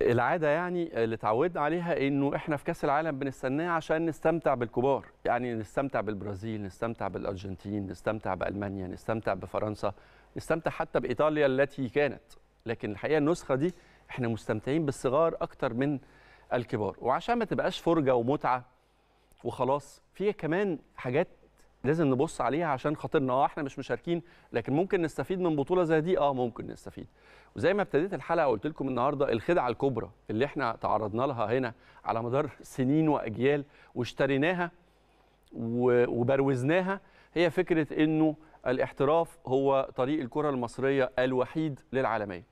العاده يعني اللي اتعودنا عليها انه احنا في كاس العالم بنستناه عشان نستمتع بالكبار يعني نستمتع بالبرازيل نستمتع بالارجنتين نستمتع بالمانيا نستمتع بفرنسا نستمتع حتى بايطاليا التي كانت لكن الحقيقه النسخه دي احنا مستمتعين بالصغار اكتر من الكبار وعشان ما تبقاش فرجه ومتعه وخلاص فيها كمان حاجات لازم نبص عليها عشان خاطرنا اه احنا مش مشاركين لكن ممكن نستفيد من بطوله زي دي اه ممكن نستفيد وزي ما ابتديت الحلقه قلت لكم النهارده الخدعه الكبرى اللي احنا تعرضنا لها هنا على مدار سنين واجيال واشتريناها وبروزناها هي فكره انه الاحتراف هو طريق الكره المصريه الوحيد للعالميه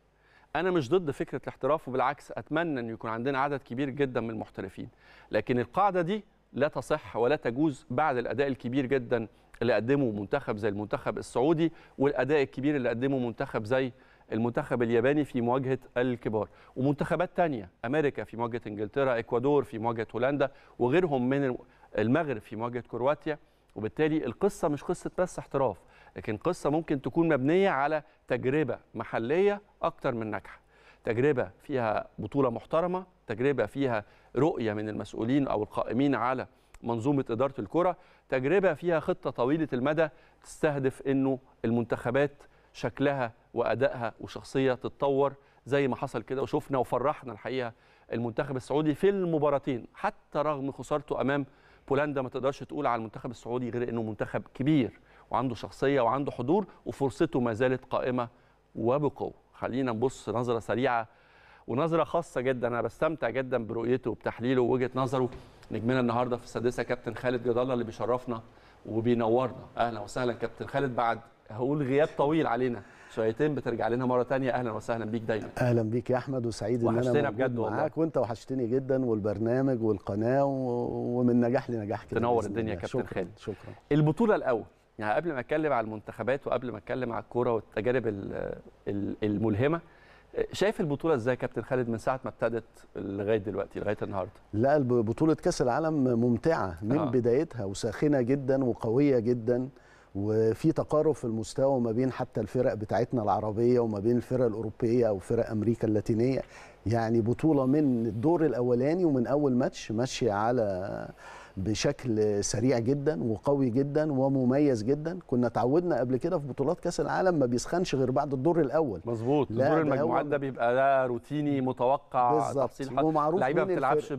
انا مش ضد فكره الاحتراف وبالعكس اتمنى ان يكون عندنا عدد كبير جدا من المحترفين لكن القاعده دي لا تصح ولا تجوز بعد الاداء الكبير جدا اللي قدمه منتخب زي المنتخب السعودي والاداء الكبير اللي قدمه منتخب زي المنتخب الياباني في مواجهه الكبار ومنتخبات ثانيه امريكا في مواجهه انجلترا اكوادور في مواجهه هولندا وغيرهم من المغرب في مواجهه كرواتيا وبالتالي القصه مش قصه بس احتراف لكن قصه ممكن تكون مبنيه على تجربه محليه اكتر من ناجحه تجربه فيها بطوله محترمه تجربه فيها رؤيه من المسؤولين او القائمين على منظومه اداره الكره تجربه فيها خطه طويله المدى تستهدف انه المنتخبات شكلها وادائها وشخصيه تتطور زي ما حصل كده وشفنا وفرحنا الحقيقه المنتخب السعودي في المباراتين حتى رغم خسارته امام بولندا ما تقدرش تقول على المنتخب السعودي غير انه منتخب كبير وعنده شخصيه وعنده حضور وفرصته ما زالت قائمه وبقوه خلينا نبص نظره سريعه ونظره خاصه جدا انا بستمتع جدا برؤيته وبتحليله ووجهه نظره نجمنا النهارده في السادسه كابتن خالد جدالله اللي بيشرفنا وبينورنا اهلا وسهلا كابتن خالد بعد هقول غياب طويل علينا شويتين بترجع لنا مره ثانيه اهلا وسهلا بيك دايما اهلا بيك يا احمد وسعيد ان انا بجد معاك وانت وحشتني جدا والبرنامج والقناه ومن نجاح لنجاح كده تنور الدنيا يا كابتن خالد شكرا البطوله الاول يعني قبل ما اتكلم على المنتخبات وقبل ما اتكلم على الكوره والتجارب الملهمه شايف البطوله ازاي كابتن خالد من ساعه ما ابتدت لغايه دلوقتي لغايه النهارده لا بطوله كاس العالم ممتعه من آه. بدايتها وساخنه جدا وقويه جدا وفي تقارب في المستوى ما بين حتى الفرق بتاعتنا العربيه وما بين الفرق الاوروبيه او فرق امريكا اللاتينيه يعني بطوله من الدور الاولاني ومن اول ماتش ماشيه على بشكل سريع جدا وقوي جدا ومميز جدا كنا تعودنا قبل كده في بطولات كاس العالم ما بيسخنش غير بعد الدور الاول مظبوط دور المجموعات ده بيبقى ده روتيني متوقع تفصيل اللعيبه ما بتلعبش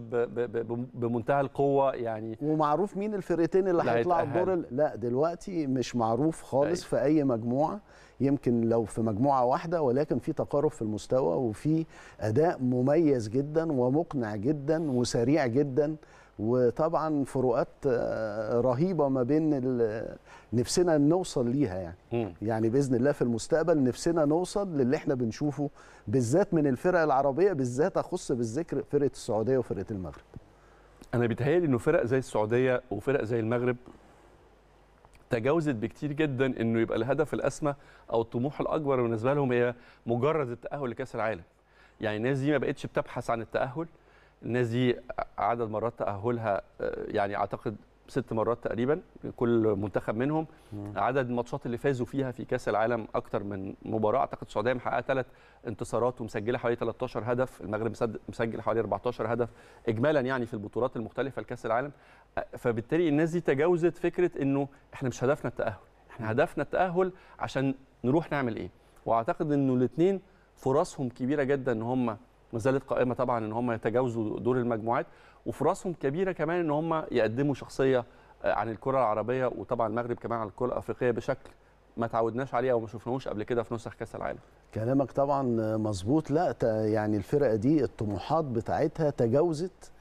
بمنتهى القوه يعني ومعروف مين الفرقتين اللي هيطلعوا الدور لا دلوقتي مش معروف خالص أيوه. في اي مجموعه يمكن لو في مجموعه واحده ولكن في تقارب في المستوى وفي اداء مميز جدا ومقنع جدا وسريع جدا وطبعا فروقات آه، رهيبه ما بين نفسنا نوصل ليها يعني م. يعني باذن الله في المستقبل نفسنا نوصل للي احنا بنشوفه بالذات من الفرق العربيه بالذات اخص بالذكر فرقه السعوديه وفرقه المغرب انا بيتهيألي انه فرق زي السعوديه وفرق زي المغرب تجاوزت بكتير جدا انه يبقى الهدف الاسمى او الطموح الاكبر بالنسبه لهم هي مجرد التاهل لكاس العالم يعني الناس دي ما بقتش بتبحث عن التاهل الناس دي عدد مرات تاهلها يعني اعتقد ست مرات تقريبا كل منتخب منهم عدد الماتشات اللي فازوا فيها في كاس العالم اكتر من مباراه اعتقد السعوديه محققه ثلاث انتصارات ومسجله حوالي 13 هدف المغرب مسجل حوالي 14 هدف اجمالا يعني في البطولات المختلفه لكاس العالم فبالتالي الناس دي تجاوزت فكره انه احنا مش هدفنا التاهل احنا هدفنا التاهل عشان نروح نعمل ايه واعتقد انه الاثنين فرصهم كبيره جدا ان هم ما زالت قائمه طبعا ان هم يتجاوزوا دور المجموعات وفي راسهم كبيره كمان ان هم يقدموا شخصيه آه، عن الكره العربيه وطبعا المغرب كمان عن الكره الافريقيه بشكل ما تعودناش عليه او ما شفناهوش قبل كده في نسخ كاس العالم كلامك طبعا مظبوط لا يعني الفرقه دي الطموحات بتاعتها تجاوزت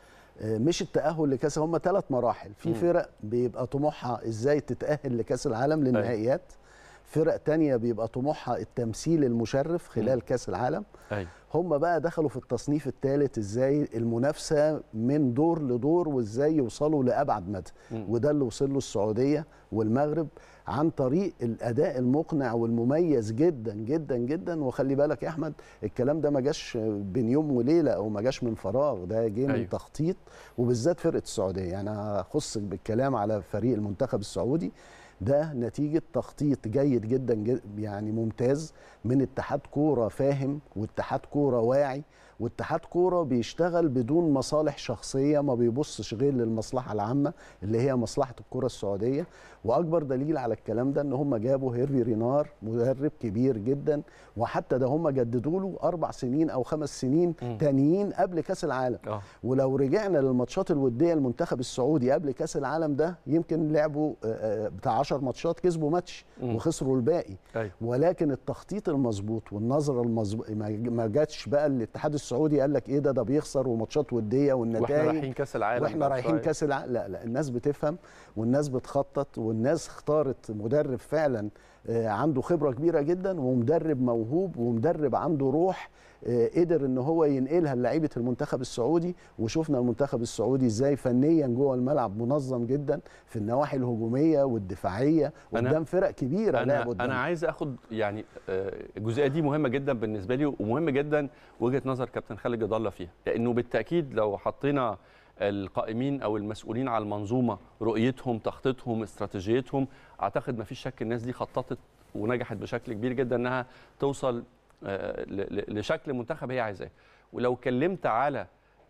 آه، مش التاهل لكاس هم ثلاث مراحل في فرق بيبقى طموحها ازاي تتاهل لكاس العالم للنهائيات أيه. فرق تانية بيبقى طموحها التمثيل المشرف خلال كاس العالم أيوة. هم بقى دخلوا في التصنيف الثالث ازاي المنافسه من دور لدور وازاي يوصلوا لابعد مدى وده اللي وصل له السعوديه والمغرب عن طريق الاداء المقنع والمميز جدا جدا جدا وخلي بالك يا احمد الكلام ده ما جاش بين يوم وليله او ما جاش من فراغ ده جه من أيوه. تخطيط وبالذات فرقه السعوديه يعني انا يعني أخصك بالكلام على فريق المنتخب السعودي ده نتيجه تخطيط جيد جدا, جداً يعني ممتاز من اتحاد كوره فاهم واتحاد كوره واعي واتحاد كوره بيشتغل بدون مصالح شخصيه ما بيبصش غير للمصلحه العامه اللي هي مصلحه الكره السعوديه واكبر دليل على الكلام ده ان هم جابوا هيرفي رينار مدرب كبير جدا وحتى ده هم جددوا له اربع سنين او خمس سنين تانيين قبل كاس العالم آه. ولو رجعنا للماتشات الوديه المنتخب السعودي قبل كاس العالم ده يمكن لعبوا آه، آه، بتاع 10 ماتشات كسبوا ماتش وخسروا الباقي أيوة. ولكن التخطيط المظبوط والنظره المظبوط ما جاتش بقى الاتحاد السعودي قال لك ايه ده ده بيخسر وماتشات وديه والنتائج واحنا رايحين كاس العالم واحنا رايحين كاس العالم لا لا الناس بتفهم والناس بتخطط والناس اختارت مدرب فعلا آه، عنده خبره كبيره جدا ومدرب موهوب ومدرب عنده روح آه، قدر ان هو ينقلها للعيبه المنتخب السعودي وشفنا المنتخب السعودي ازاي فنيا جوه الملعب منظم جدا في النواحي الهجوميه والدفاعيه قدام فرق كبيره انا قدام. انا عايز اخد يعني آه، الجزئيه دي مهمه جدا بالنسبه لي ومهم جدا وجهه نظر كابتن خالد جد الله فيها لانه بالتاكيد لو حطينا القائمين او المسؤولين على المنظومه رؤيتهم تخطيطهم استراتيجيتهم اعتقد ما فيش شك الناس دي خططت ونجحت بشكل كبير جدا انها توصل آه، لشكل منتخب هي عايزاه ولو كلمت على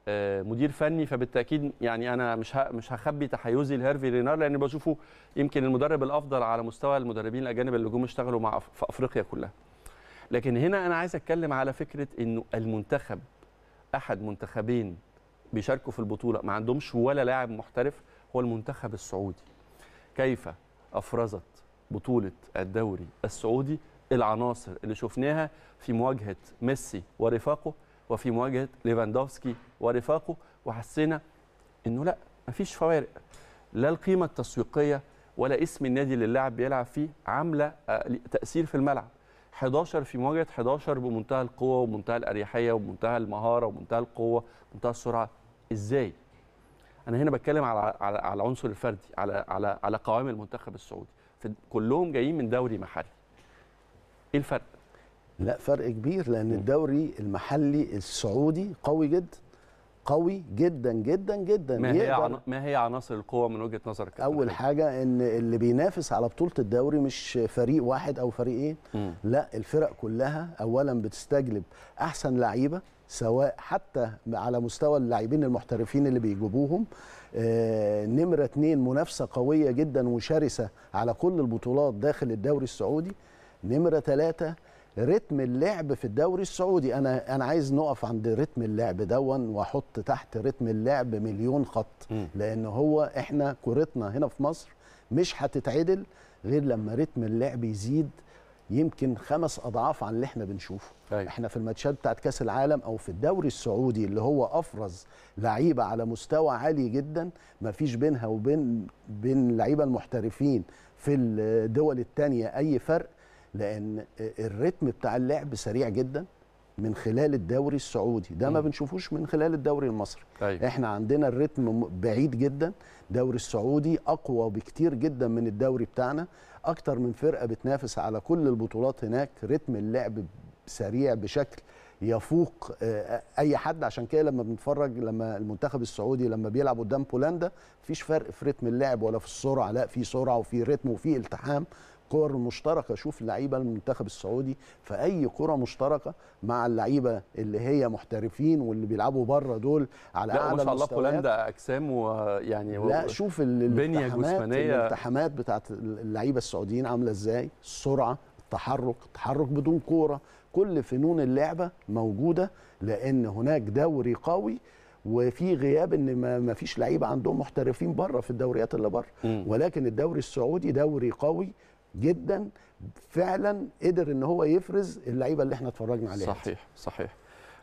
آه، مدير فني فبالتاكيد يعني انا مش مش هخبي تحيزي لهيرفي رينار لان بشوفه يمكن المدرب الافضل على مستوى المدربين الاجانب اللي جم اشتغلوا مع في افريقيا كلها لكن هنا انا عايز اتكلم على فكره انه المنتخب احد منتخبين بيشاركوا في البطوله ما عندهمش ولا لاعب محترف هو المنتخب السعودي كيف افرزت بطوله الدوري السعودي العناصر اللي شفناها في مواجهه ميسي ورفاقه وفي مواجهه ليفاندوفسكي ورفاقه وحسينا انه لا مفيش فوارق لا القيمه التسويقيه ولا اسم النادي اللي اللاعب بيلعب فيه عامله آه، تاثير في الملعب 11 في مواجهه 11 بمنتهى القوه ومنتهى الاريحيه ومنتهى المهاره ومنتهى القوه ومنتهى السرعه ازاي انا هنا بتكلم على على العنصر الفردي على على على قوام المنتخب السعودي كلهم جايين من دوري محلي ايه الفرق؟ لا فرق كبير لان الدوري المحلي السعودي قوي جدا قوي جدا جدا جدا ما هي ما هي عناصر القوه من وجهه نظرك اول حاجه ان اللي بينافس على بطوله الدوري مش فريق واحد او فريقين إيه؟ لا الفرق كلها اولا بتستجلب احسن لعيبه سواء حتى على مستوى اللاعبين المحترفين اللي بيجيبوهم آه، نمره اثنين منافسه قويه جدا وشرسه على كل البطولات داخل الدوري السعودي نمره ثلاثة رتم اللعب في الدوري السعودي انا انا عايز نقف عند رتم اللعب دون واحط تحت رتم اللعب مليون خط لان هو احنا كورتنا هنا في مصر مش هتتعدل غير لما رتم اللعب يزيد يمكن خمس اضعاف عن اللي احنا بنشوفه أيوة. احنا في الماتشات بتاعت كاس العالم او في الدوري السعودي اللي هو افرز لعيبه على مستوى عالي جدا ما فيش بينها وبين بين اللعيبه المحترفين في الدول الثانيه اي فرق لان الريتم بتاع اللعب سريع جدا من خلال الدوري السعودي ده ما بنشوفوش من خلال الدوري المصري أيوة. احنا عندنا الريتم بعيد جدا الدوري السعودي اقوى بكتير جدا من الدوري بتاعنا اكتر من فرقه بتنافس على كل البطولات هناك رتم اللعب سريع بشكل يفوق آه، آه، اي حد عشان كده لما بنتفرج لما المنتخب السعودي لما بيلعب قدام بولندا مفيش فرق في رتم اللعب ولا في السرعه لا في سرعه وفي رتم وفي التحام كور مشتركه شوف اللعيبه المنتخب السعودي في اي كره مشتركه مع اللعيبه اللي هي محترفين واللي بيلعبوا بره دول على لا اعلى ما شاء الله هولندا اجسام ويعني لا شوف البنيه الجسمانيه الالتحامات بتاعت اللعيبه السعوديين عامله ازاي السرعه التحرك التحرك بدون كوره كل فنون اللعبه موجوده لان هناك دوري قوي وفي غياب ان ما فيش لعيبه عندهم محترفين بره في الدوريات اللي بره ولكن الدوري السعودي دوري قوي جدا فعلا قدر ان هو يفرز اللعيبه اللي احنا اتفرجنا عليها صحيح صحيح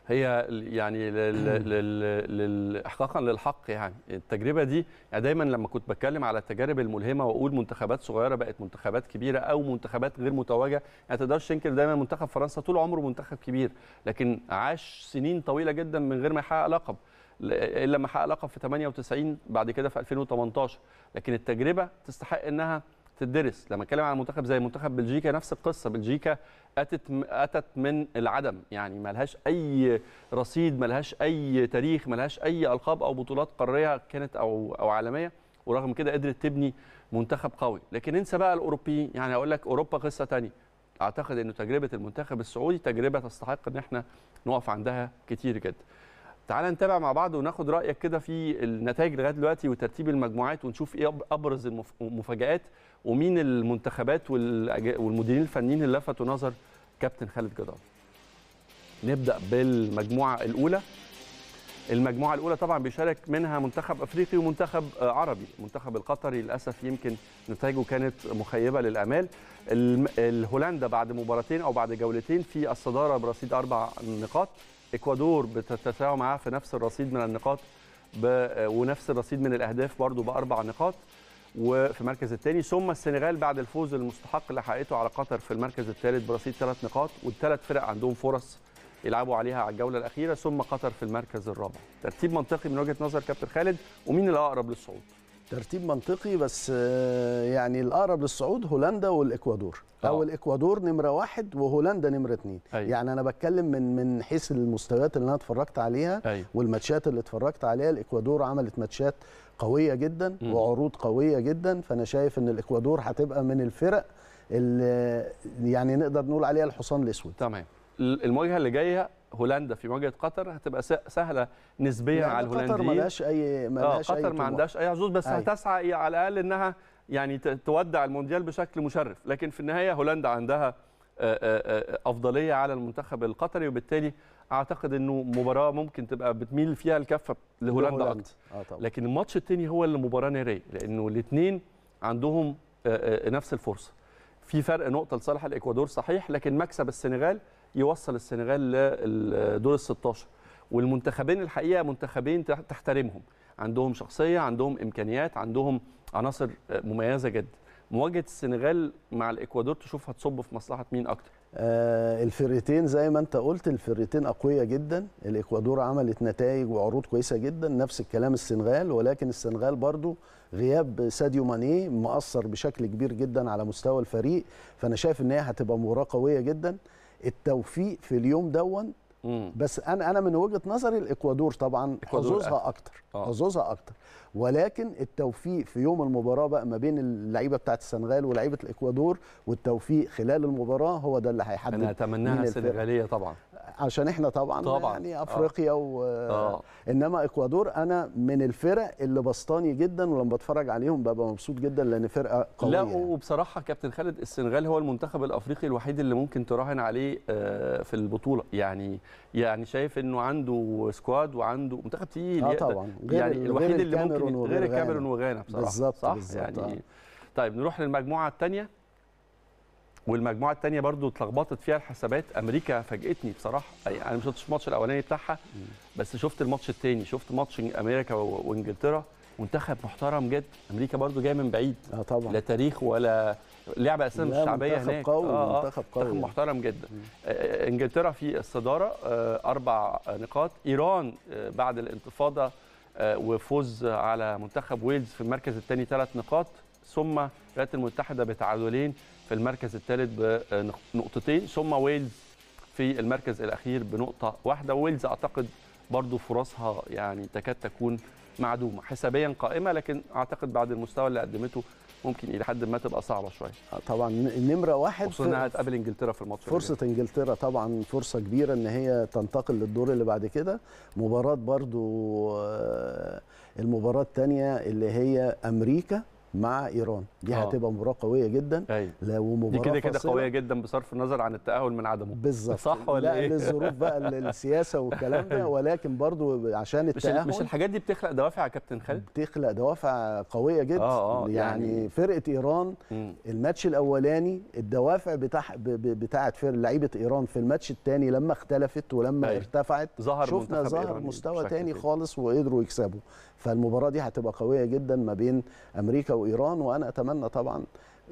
هي يعني احقاقا للحق يعني التجربه دي يعني دايما لما كنت بتكلم على التجارب الملهمه واقول منتخبات صغيره بقت منتخبات كبيره او منتخبات غير متواجده يعني تقدرش تنكر دايما منتخب فرنسا طول عمره منتخب كبير لكن عاش سنين طويله جدا من غير ما يحقق لقب الا ما حقق لقب في 98 بعد كده في 2018 لكن التجربه تستحق انها تدرس لما اتكلم على منتخب زي منتخب بلجيكا نفس القصه بلجيكا اتت اتت من العدم يعني ملهاش اي رصيد ملهاش اي تاريخ ملهاش اي القاب او بطولات قاريه كانت او او عالميه ورغم كده قدرت تبني منتخب قوي لكن انسى بقى الاوروبيين يعني اقول لك اوروبا قصه ثانيه اعتقد ان تجربه المنتخب السعودي تجربه تستحق ان احنا نقف عندها كتير جدا تعال نتابع مع بعض وناخد رايك كده في النتائج لغايه دلوقتي وترتيب المجموعات ونشوف ايه ابرز المفاجات ومين المنتخبات والمديرين الفنيين اللي لفتوا نظر كابتن خالد جدار نبدا بالمجموعه الاولى المجموعه الاولى طبعا بيشارك منها منتخب افريقي ومنتخب آه، عربي المنتخب القطري للاسف يمكن نتائجه كانت مخيبه للامال الهولندا بعد مباراتين او بعد جولتين في الصداره برصيد اربع نقاط اكوادور بتتساوى معاه في نفس الرصيد من النقاط ونفس الرصيد من الاهداف برضو باربع نقاط وفي المركز الثاني ثم السنغال بعد الفوز المستحق اللي حققته على قطر في المركز الثالث برصيد ثلاث نقاط والثلاث فرق عندهم فرص يلعبوا عليها على الجوله الاخيره ثم قطر في المركز الرابع ترتيب منطقي من وجهه نظر كابتن خالد ومين اللي اقرب للصعود ترتيب منطقي بس آه، يعني الاقرب للصعود هولندا والاكوادور أوه. او الاكوادور نمره واحد وهولندا نمره اثنين أيوه. يعني انا بتكلم من من حيث المستويات اللي انا اتفرجت عليها أي. أيوه. والماتشات اللي اتفرجت عليها الاكوادور عملت ماتشات قويه جدا م. وعروض قويه جدا فانا شايف ان الاكوادور هتبقى من الفرق اللي يعني نقدر نقول عليها الحصان الاسود تمام المواجهه اللي جايه هولندا في مواجهه قطر هتبقى سهله نسبيا يعني على الهولنديين قطر لهاش اي لهاش آه قطر ما عندهاش اي حظوظ بس أي. هتسعى إيه، على الاقل انها يعني تودع المونديال بشكل مشرف لكن في النهايه هولندا عندها آه، آه، آه، افضليه على المنتخب القطري وبالتالي اعتقد انه مباراه ممكن تبقى بتميل فيها الكفه لهولندا اكتر آه لكن الماتش الثاني هو اللي مباراه ناريه لانه الاثنين عندهم نفس الفرصه في فرق نقطه لصالح الاكوادور صحيح لكن مكسب السنغال يوصل السنغال لدور ال 16 والمنتخبين الحقيقه منتخبين تحترمهم عندهم شخصيه عندهم امكانيات عندهم عناصر آه، مميزه جدا مواجهه السنغال مع الاكوادور تشوف هتصب في مصلحه مين اكتر آه الفرقتين زي ما انت قلت الفرقتين اقوياء جدا الاكوادور عملت نتائج وعروض كويسه جدا نفس الكلام السنغال ولكن السنغال برضو غياب ساديو ماني مأثر بشكل كبير جدا على مستوى الفريق فانا شايف ان هي هتبقى مباراه قويه جدا التوفيق في اليوم دون بس انا انا من وجهه نظري الاكوادور طبعا حظوظها اكتر حظوظها آه. اكتر ولكن التوفيق في يوم المباراه بقى ما بين اللعيبه بتاعه السنغال ولاعيبه الاكوادور والتوفيق خلال المباراه هو ده اللي هيحدد انا اتمناها السنغاليه طبعا عشان احنا طبعا, طبعا. يعني آه. افريقيا آه. و... آه. انما اكوادور انا من الفرق اللي بسطاني جدا ولما بتفرج عليهم ببقى مبسوط جدا لان فرقه قويه لا يعني. وبصراحه كابتن خالد السنغال هو المنتخب الافريقي الوحيد اللي ممكن تراهن عليه آه، في البطوله يعني يعني شايف انه عنده سكواد وعنده منتخب تقيل آه طبعا غير يعني غير الوحيد اللي ممكن غير الكاميرون وغانا بصراحه بالظبط صح بالزبط يعني آه. طيب نروح للمجموعه الثانيه والمجموعه الثانيه برضو اتلخبطت فيها الحسابات امريكا فاجئتني بصراحه يعني انا ما شفتش الماتش الاولاني بتاعها بس شفت الماتش الثاني شفت ماتش امريكا وانجلترا منتخب محترم جدا امريكا برضو جايه من بعيد اه طبعا لا تاريخ ولا لعبه اساسا مش شعبيه هناك قوي آه،, آه منتخب قوي منتخب يعني. محترم جدا آه،, آه انجلترا في الصداره آه اربع نقاط ايران آه بعد الانتفاضه آه وفوز على منتخب ويلز في المركز الثاني ثلاث نقاط ثم الولايات المتحده بتعادلين في المركز الثالث بنقطتين ثم ويلز في المركز الاخير بنقطه واحده ويلز اعتقد برضو فرصها يعني تكاد تكون معدومه حسابيا قائمه لكن اعتقد بعد المستوى اللي قدمته ممكن الى حد ما تبقى صعبه شويه آه، طبعا نمره واحد خصوصا انها هتقابل انجلترا في الماتش فرصه الجاي. انجلترا طبعا فرصه كبيره ان هي تنتقل للدور اللي بعد كده مباراه برضو آه، المباراه الثانيه اللي هي امريكا مع ايران دي آه. هتبقى مباراه قويه جدا أيوة. لو مباراه دي كده كده قويه جدا بصرف النظر عن التاهل من عدمه بالظبط صح ولا لا ايه للظروف بقى السياسه والكلام ده ولكن برضو عشان التاهل مش, مش الحاجات دي بتخلق دوافع يا كابتن خالد بتخلق دوافع قويه جدا آه آه يعني, يعني فرقه ايران م. الماتش الاولاني الدوافع بتاع بتاعت فرقه لعيبه ايران في الماتش الثاني لما اختلفت ولما أي. أيوه. ارتفعت ظهر شفنا ظهر مستوى ثاني خالص وقدروا يكسبوا فالمباراه دي هتبقى قويه جدا ما بين امريكا وايران وانا اتمنى طبعا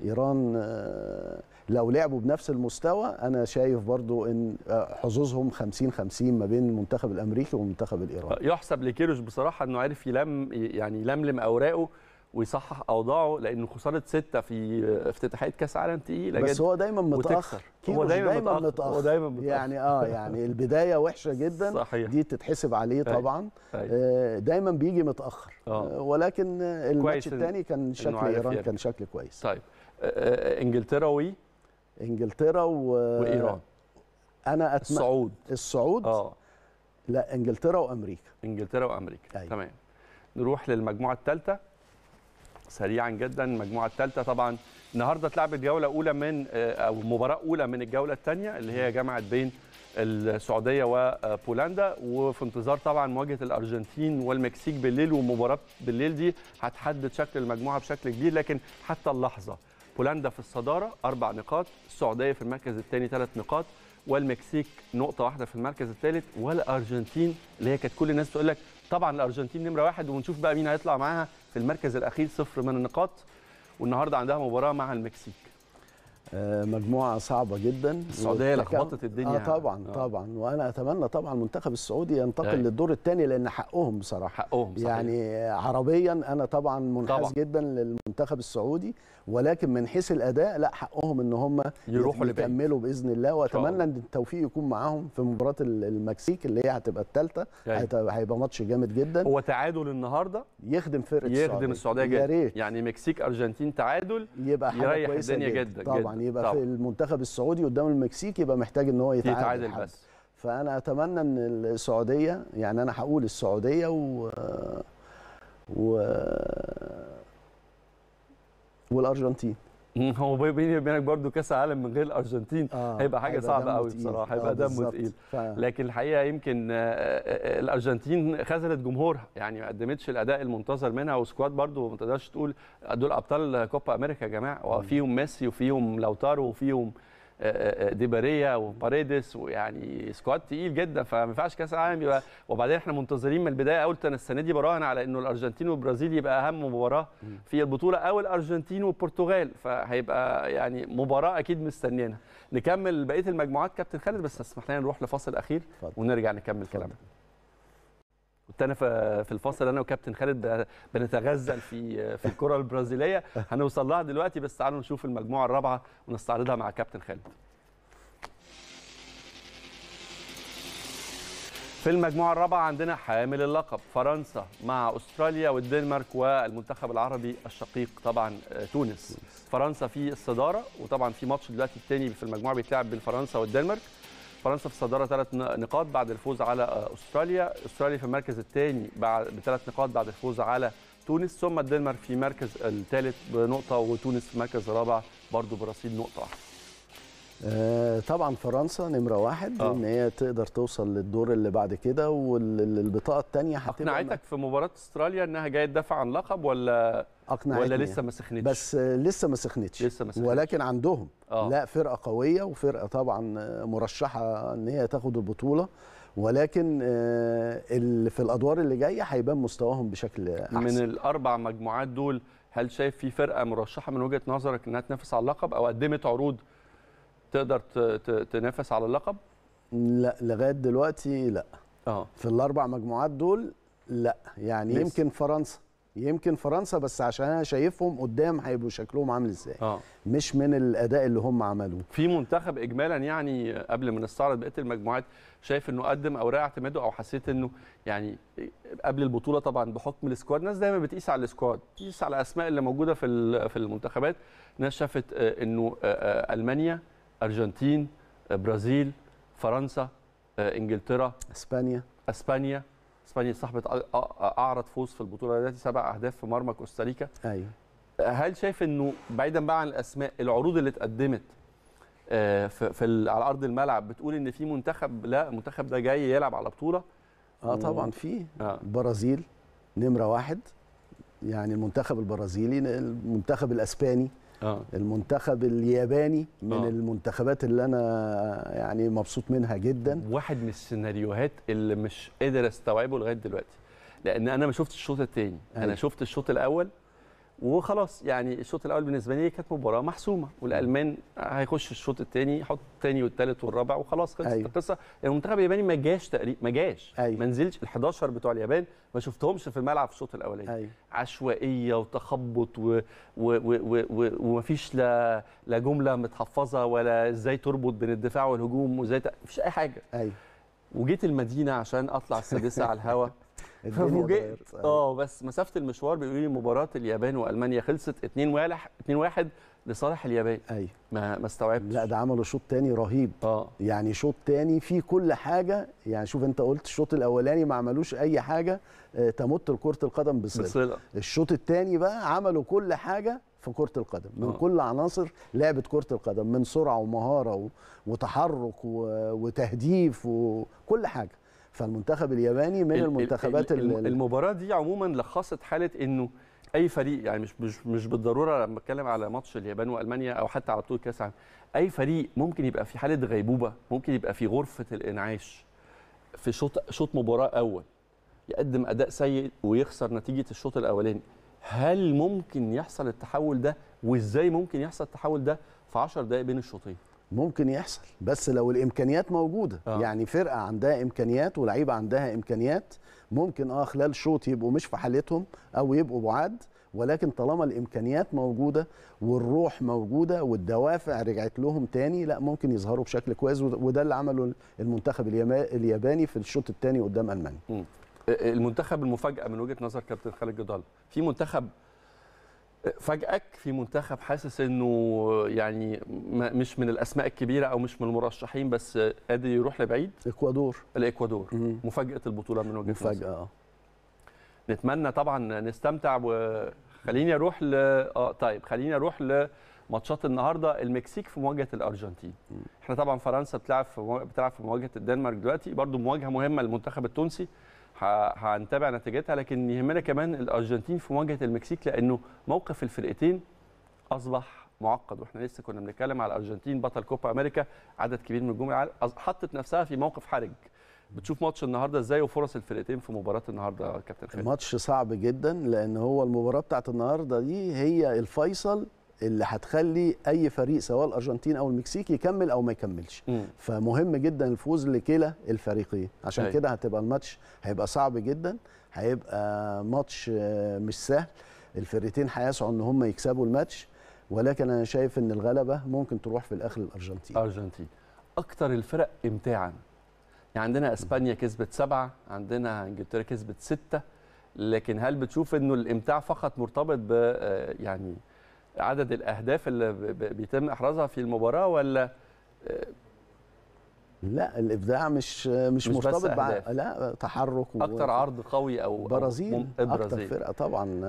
ايران آه، لو لعبوا بنفس المستوى انا شايف برضو ان آه، حظوظهم 50 50 ما بين المنتخب الامريكي والمنتخب الايراني يحسب لكيروش بصراحه انه عارف يلم يعني يلملم اوراقه ويصحح اوضاعه لان خساره سته في افتتاحيه كاس عالم تقيله بس هو دايما متاخر هو دايما, دايما متأخر. متاخر هو دايما متاخر يعني اه يعني البدايه وحشه جدا صحيح. دي تتحسب عليه طبعا آه دايما بيجي متاخر آه. آه، ولكن الماتش الثاني كان شكل ايران كان شكل كويس طيب آه،, آه انجلترا و انجلترا و... وايران انا أتم... الصعود الصعود اه لا انجلترا وامريكا انجلترا وامريكا أي. تمام نروح للمجموعه الثالثه سريعا جدا المجموعه الثالثه طبعا النهارده اتلعبت جوله اولى من آه، او مباراه اولى من الجوله الثانيه اللي هي جمعت بين السعوديه وبولندا وفي انتظار طبعا مواجهه الارجنتين والمكسيك بالليل ومباراه بالليل دي هتحدد شكل المجموعه بشكل كبير لكن حتى اللحظه بولندا في الصداره اربع نقاط السعوديه في المركز الثاني ثلاث نقاط والمكسيك نقطه واحده في المركز الثالث والارجنتين اللي هي كانت كل الناس تقول لك طبعا الارجنتين نمره واحد ونشوف بقى مين هيطلع معاها في المركز الاخير صفر من النقاط والنهارده عندها مباراه مع المكسيك آه، مجموعه صعبه جدا السعوديه لخبطت الدنيا اه طبعا آه. طبعا وانا اتمنى طبعا المنتخب السعودي ينتقل أي. للدور الثاني لان حقهم بصراحه حقهم صحيح. يعني عربيا انا طبعا منحاز طبعا. جدا للمنتخب السعودي ولكن من حيث الاداء لا حقهم ان هم يروحوا يكملوا باذن الله واتمنى ان التوفيق يكون معاهم في مباراه المكسيك اللي هي هتبقى الثالثه هيبقى ماتش جامد جدا هو تعادل النهارده يخدم فرقه يخدم السعوديه, السعودية جدا يعني مكسيك ارجنتين تعادل يبقى حاجه يريح الدنيا جدا, جدا. طبعا يعني يبقى طبعا. في المنتخب السعودي قدام المكسيك يبقى محتاج ان هو يتعادل, يتعادل بس فانا اتمنى ان السعوديه يعني انا هقول السعوديه و و والارجنتين هو بيني وبينك برضو كاس عالم من غير الارجنتين آه هيبقى حاجه هيبقى صعبه قوي بصراحه هيبقى آه دمه تقيل لكن الحقيقه يمكن آه، آه، آه، الارجنتين خذلت جمهورها يعني ما قدمتش الاداء المنتظر منها وسكواد برضو ما تقدرش تقول دول ابطال كوبا امريكا يا جماعه وفيهم ميسي وفيهم لوتارو وفيهم آه، آه، آه، ديباريا وباريدس ويعني سكواد تقيل جدا فما ينفعش كاس العالم يبقى وبعدين احنا منتظرين من البدايه قلت انا السنه دي براهن على انه الارجنتين والبرازيل يبقى اهم مباراه في البطوله او الارجنتين والبرتغال فهيبقى يعني مباراه اكيد مستنينا نكمل بقيه المجموعات كابتن خالد بس اسمح لنا نروح لفاصل اخير ونرجع نكمل كلامنا كنت انا في الفصل انا وكابتن خالد بنتغزل في في الكره البرازيليه هنوصل لها دلوقتي بس تعالوا نشوف المجموعه الرابعه ونستعرضها مع كابتن خالد في المجموعة الرابعة عندنا حامل اللقب فرنسا مع أستراليا والدنمارك والمنتخب العربي الشقيق طبعا آه، تونس فرنسا في الصدارة وطبعا في ماتش دلوقتي الثاني في المجموعة بيتلعب بين فرنسا والدنمارك فرنسا في الصداره ثلاث نقاط بعد الفوز على آه، استراليا استراليا في المركز الثاني بثلاث نقاط بعد الفوز على تونس ثم الدنمارك في المركز الثالث بنقطه وتونس في المركز الرابع برضه برصيد نقطه واحده آه، طبعا فرنسا نمره واحد آه. ان هي تقدر توصل للدور اللي بعد كده والبطاقه الثانيه هتبقى اقنعتك في مباراه استراليا انها جايه تدافع عن لقب ولا أقنعتني ولا لسه ما سخنتش بس لسه ما سخنتش لسه ما سخنتش ولكن عندهم آه. لا فرقه قويه وفرقه طبعا مرشحه ان هي تاخد البطوله ولكن آه، اللي في الادوار اللي جايه هيبان مستواهم بشكل احسن من الاربع مجموعات دول هل شايف في فرقه مرشحه من وجهه نظرك انها تنافس على اللقب او قدمت عروض تقدر تنافس على اللقب؟ لا لغايه دلوقتي لا اه في الاربع مجموعات دول لا يعني لسه. يمكن فرنسا يمكن فرنسا بس عشان انا شايفهم قدام هيبقوا شكلهم عامل ازاي آه. مش من الاداء اللي هم عملوه في منتخب اجمالا يعني قبل ما نستعرض بقيه المجموعات شايف انه قدم اوراق اعتماده او حسيت انه يعني قبل البطوله طبعا بحكم السكواد الناس دايما بتقيس على السكواد بتقيس على الاسماء اللي موجوده في في المنتخبات ناس شافت آه، انه آه، آه، المانيا ارجنتين آه، برازيل فرنسا آه، انجلترا اسبانيا اسبانيا اسبانيا صاحبه اعرض فوز في البطوله دلوقتي سبع اهداف في مرمى كوستاريكا ايوه آه، هل شايف انه بعيدا بقى عن الاسماء العروض اللي اتقدمت في على ارض الملعب بتقول ان في منتخب لا المنتخب ده جاي يلعب على بطوله اه طبعا في آه. البرازيل نمره واحد يعني المنتخب البرازيلي المنتخب الاسباني آه. المنتخب الياباني من أوه. المنتخبات اللي انا يعني مبسوط منها جدا واحد من السيناريوهات اللي مش قادر استوعبه لغايه دلوقتي لان انا ما شفتش الشوط الثاني أيوة. انا شفت الشوط الاول وخلاص يعني الشوط الاول بالنسبه لي كانت مباراه محسومه والالمان هيخش الشوط الثاني يحط الثاني والثالث والرابع وخلاص خلصت أيوة. القصه المنتخب الياباني ما جاش تقريبا ما جاش أيوة. ما نزلش ال 11 بتوع اليابان ما شفتهمش في الملعب في الشوط الاولاني أيوة. عشوائيه وتخبط و... و... و... و... و... ومفيش لا لا جمله متحفظه ولا ازاي تربط بين الدفاع والهجوم وازاي ت... مفيش اي حاجه أيوة. وجيت المدينه عشان اطلع السادسه على الهواء ففوجئت اه بس مسافه المشوار بيقولوا لي مباراه اليابان والمانيا خلصت 2 1 2 1 لصالح اليابان ايوه ما ما استوعبتش لا ده عملوا شوط تاني رهيب اه يعني شوط تاني فيه كل حاجه يعني شوف انت قلت الشوط الاولاني ما عملوش اي حاجه آه، تمت كره القدم بصله, بصلة. الشوط التاني بقى عملوا كل حاجه في كره القدم من أوه. كل عناصر لعبه كره القدم من سرعه ومهاره وتحرك وتهديف وكل حاجه فالمنتخب الياباني من المنتخبات المباراه دي عموما لخصت حاله انه اي فريق يعني مش مش مش بالضروره لما اتكلم على ماتش اليابان والمانيا او حتى على طول كاس العالم اي فريق ممكن يبقى في حاله غيبوبه ممكن يبقى في غرفه الانعاش في شوط شوط مباراه اول يقدم اداء سيء ويخسر نتيجه الشوط الاولاني هل ممكن يحصل التحول ده وازاي ممكن يحصل التحول ده في 10 دقائق بين الشوطين ممكن يحصل بس لو الامكانيات موجوده آه. يعني فرقه عندها امكانيات ولعيبه عندها امكانيات ممكن اه خلال شوط يبقوا مش في حالتهم او يبقوا بعاد ولكن طالما الامكانيات موجوده والروح موجوده والدوافع رجعت لهم تاني لا ممكن يظهروا بشكل كويس وده اللي عمله المنتخب الياباني في الشوط الثاني قدام المانيا. المنتخب المفاجاه من وجهه نظر كابتن خالد جدال في منتخب فاجئك في منتخب حاسس انه يعني مش من الاسماء الكبيره او مش من المرشحين بس قادر يروح لبعيد الاكوادور الاكوادور مفاجاه البطوله من وجهه مفاجاه اه نتمنى طبعا نستمتع وخليني اروح ل اه طيب خليني اروح لماتشات النهارده المكسيك في مواجهه الارجنتين مم. احنا طبعا فرنسا بتلعب في بتلعب في مواجهه الدنمارك دلوقتي برضو مواجهه مهمه للمنتخب التونسي هنتابع نتيجتها لكن يهمنا كمان الارجنتين في مواجهه المكسيك لانه موقف الفرقتين اصبح معقد واحنا لسه كنا بنتكلم على الارجنتين بطل كوبا امريكا عدد كبير من نجوم العالم حطت نفسها في موقف حرج بتشوف ماتش النهارده ازاي وفرص الفرقتين في مباراه النهارده كابتن خالد ماتش صعب جدا لان هو المباراه بتاعت النهارده دي هي الفيصل اللي هتخلي اي فريق سواء الارجنتين او المكسيك يكمل او ما يكملش م. فمهم جدا الفوز لكلا الفريقين عشان أيوة. كده هتبقى الماتش هيبقى صعب جدا هيبقى ماتش آه، مش سهل الفرقتين هيسعوا ان هم يكسبوا الماتش ولكن انا شايف ان الغلبه ممكن تروح في الاخر الارجنتين ارجنتين اكتر الفرق امتاعا يعني عندنا اسبانيا كسبت سبعه عندنا انجلترا كسبت سته لكن هل بتشوف انه الامتاع فقط مرتبط ب آه، يعني عدد الاهداف اللي بيتم احرازها في المباراه ولا لا الابداع مش مش, مش مرتبط بع... لا تحرك اكتر و... عرض قوي او برازيل إيه، اكتر فرقه طبعا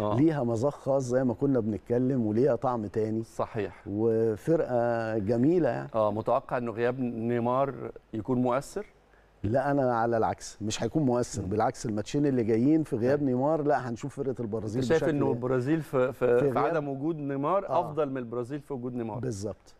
آه. ليها مذاق خاص زي ما كنا بنتكلم وليها طعم تاني صحيح وفرقه جميله يعني اه متوقع انه غياب نيمار يكون مؤثر لا انا على العكس مش هيكون مؤثر بالعكس الماتشين اللي جايين في غياب نيمار لا هنشوف فرقه البرازيل شايف انه البرازيل في, في, في, في عدم وجود نيمار آه. افضل من البرازيل في وجود نيمار بالظبط